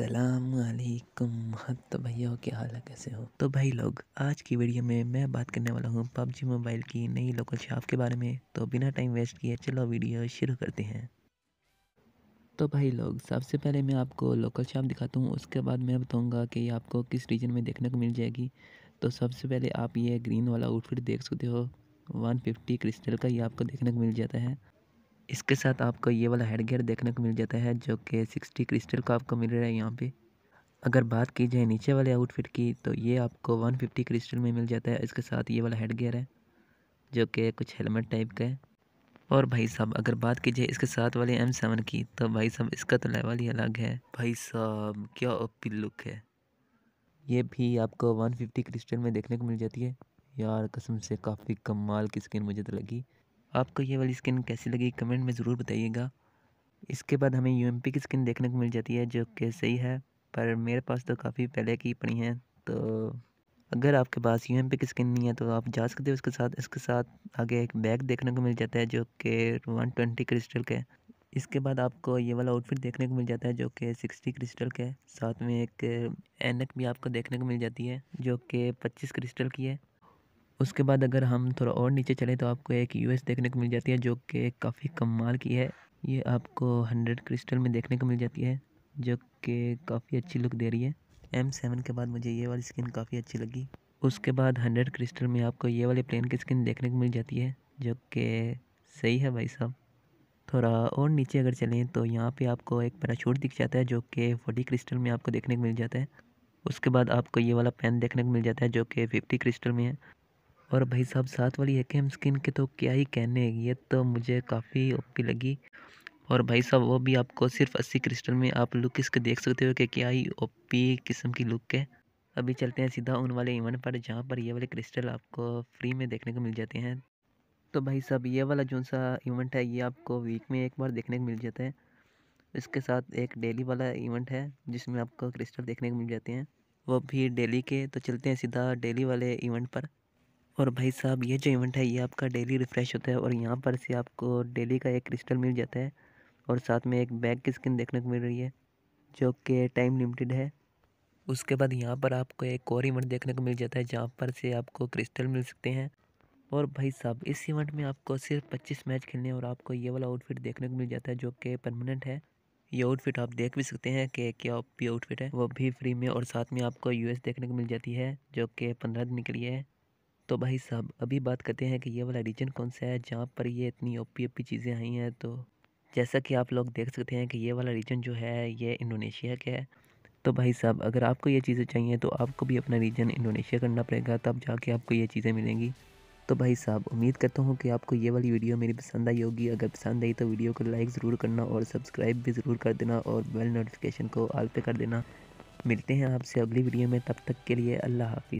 असलकुम हाँ तो भैया क्या हाल है कैसे हो तो भाई लोग आज की वीडियो में मैं बात करने वाला हूँ पबजी मोबाइल की नई लोकल शॉप के बारे में तो बिना टाइम वेस्ट किए चलो वीडियो शुरू करते हैं तो भाई लोग सबसे पहले मैं आपको लोकल शॉप दिखाता हूँ उसके बाद मैं बताऊँगा कि आपको किस रीजन में देखने को मिल जाएगी तो सबसे पहले आप ये ग्रीन वाला आउटफिट देख सकते हो वन क्रिस्टल का ये आपको देखने को मिल जाता है इसके साथ आपको ये वाला हेड गियर देखने को मिल जाता है जो कि सिक्सटी क्रिस्टल का आपको मिल रहा है यहाँ पे अगर बात की जाए नीचे वाले आउटफिट की तो ये आपको वन फिफ्टी क्रिस्टल में मिल जाता है इसके साथ ये वाला हेड गियर है जो कि कुछ हेलमेट टाइप का है और भाई साहब अगर बात की जाए इसके साथ वाले एम सेवन की तो भाई साहब इसका तो लेवल ही अलग है भाई साहब क्या ओपी लुक है ये भी आपको वन फिफ्टी क्रिस्टल में देखने को मिल जाती है यार कसम से काफ़ी कमाल की स्किन मुझे तो लगी आपको ये वाली स्किन कैसी लगी कमेंट में ज़रूर बताइएगा इसके बाद हमें यू की स्किन देखने को मिल जाती है जो कि सही है पर मेरे पास तो काफ़ी पहले की पड़ी हैं तो अगर आपके पास यू की स्किन नहीं है तो आप जा सकते हो उसके साथ इसके साथ आगे एक बैग देखने को मिल जाता है जो कि वन ट्वेंटी क्रिस्टल के इसके बाद आपको ये वाला आउटफिट देखने को मिल जाता है जो कि सिक्सटी क्रिस्टल के साथ में एक एनक भी आपको देखने को मिल जाती है जो कि पच्चीस क्रिस्टल की है उसके बाद अगर हम थोड़ा और नीचे चलें तो आपको एक यूएस देखने को मिल जाती है जो कि काफ़ी कमाल की है ये आपको हंड्रेड क्रिस्टल में देखने को मिल जाती है जो कि काफ़ी अच्छी लुक दे रही है एम सेवन के बाद मुझे ये वाली स्किन काफ़ी अच्छी लगी उसके बाद हंड्रेड क्रिस्टल में आपको ये वाली प्लेन की स्किन देखने को मिल जाती है जो कि सही है भाई साहब थोड़ा और नीचे अगर चलें तो यहाँ पे आपको एक पैराशूट दिख जाता है जो कि फोर्टी क्रिस्टल में आपको देखने को मिल जाता है उसके बाद आपको ये वाला पेन देखने को मिल जाता है जो कि फिफ्टी क्रिस्टल में है और भाई साहब साथ वाली हम स्किन के तो क्या ही कहने ये तो मुझे काफ़ी ओपी लगी और भाई साहब वो भी आपको सिर्फ अस्सी क्रिस्टल में आप लुक इसके देख सकते हो कि क्या ही ओपी किस्म की लुक है अभी चलते हैं सीधा उन वाले इवेंट e पर जहाँ पर ये वाले क्रिस्टल आपको फ्री में देखने को मिल जाते हैं तो भाई साहब ये वाला जो सा इवेंट e है ये आपको वीक में एक बार देखने को मिल जाता है इसके साथ एक डेली वाला इवेंट e है जिसमें आपको क्रिस्टल देखने को मिल जाते हैं वो भी डेली के तो चलते हैं सीधा डेली वाले इवेंट पर और भाई साहब ये जो इवेंट है ये आपका डेली रिफ़्रेश होता है और यहाँ पर से आपको डेली का एक क्रिस्टल मिल जाता है और साथ में एक बैग की स्किन देखने को मिल रही है जो कि टाइम लिमिटेड है उसके बाद यहाँ पर आपको एक और इवेंट देखने को मिल जाता है जहाँ पर से आपको क्रिस्टल मिल सकते हैं और भाई साहब इस इवेंट में आपको सिर्फ पच्चीस मैच खेलने और आपको ये वाला आउटफिट देखने को मिल जाता है जो कि परमानेंट है ये आउटफिट आप देख भी सकते हैं कि क्या ये आउटफिट है वो भी फ्री में और साथ में आपको यूएस देखने को मिल जाती है जो कि पंद्रह दिन के लिए है तो भाई साहब अभी बात करते हैं कि ये वाला रीजन कौन सा है जहाँ पर ये इतनी ओपी ओपी चीज़ें आई हैं तो जैसा कि आप लोग देख सकते हैं कि ये वाला रीजन जो है ये इंडोनेशिया का है तो भाई साहब अगर आपको ये चीज़ें चाहिए तो आपको भी अपना रीजन इंडोनेशिया करना पड़ेगा तब जाके आपको ये चीज़ें मिलेंगी तो भाई साहब उम्मीद करता हूँ कि आपको ये वाली वीडियो मेरी पसंद आई होगी अगर पसंद आई तो वीडियो को लाइक ज़रूर करना और सब्सक्राइब भी ज़रूर कर देना और बेल नोटिफिकेशन को आल पे कर देना मिलते हैं आपसे अगली वीडियो में तब तक के लिए अल्लाह हाफ़